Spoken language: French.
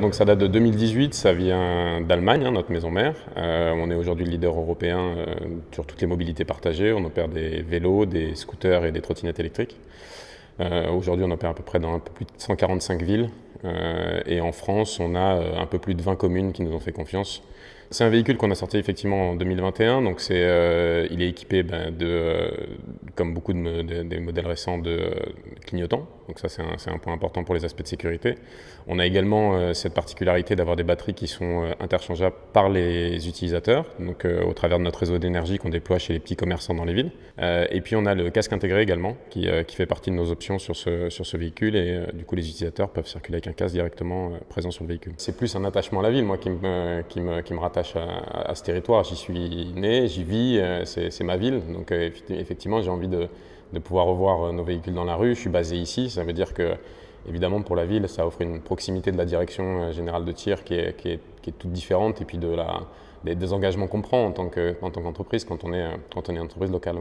donc ça date de 2018, ça vient d'Allemagne, hein, notre maison mère. Euh, on est aujourd'hui le leader européen euh, sur toutes les mobilités partagées. On opère des vélos, des scooters et des trottinettes électriques. Euh, aujourd'hui, on opère à peu près dans un peu plus de 145 villes. et en France, on a un peu plus de 20 communes qui nous ont fait confiance. C'est un véhicule qu'on a sorti effectivement en 2021, donc c'est, il est équipé ben, de, comme beaucoup de, des modèles récents, de clignotant. Donc ça, c'est un, point important pour les aspects de sécurité. On a également euh, cette particularité d'avoir des batteries qui sont euh, interchangeables par les utilisateurs, donc euh, au travers de notre réseau d'énergie qu'on déploie chez les petits commerçants dans les villes. et puis on a le casque intégré également, qui, fait partie de nos options sur ce, sur ce véhicule. Et du coup, les utilisateurs peuvent circuler avec un casque directement présent sur le véhicule. C'est plus un attachement à la ville, moi, qui me, rattache à ce territoire. J'y suis né, j'y vis, c'est ma ville. Donc effectivement, j'ai envie de de pouvoir revoir euh, nos véhicules dans la rue. Je suis basé ici, ça veut dire que évidemment pour la ville, ça offre une proximité de la direction euh, générale de tir qui est, qui est, toute différente et puis de la, des, engagements qu'on prend en tant qu'entreprise quand, on est, euh, quand on est entreprise locale.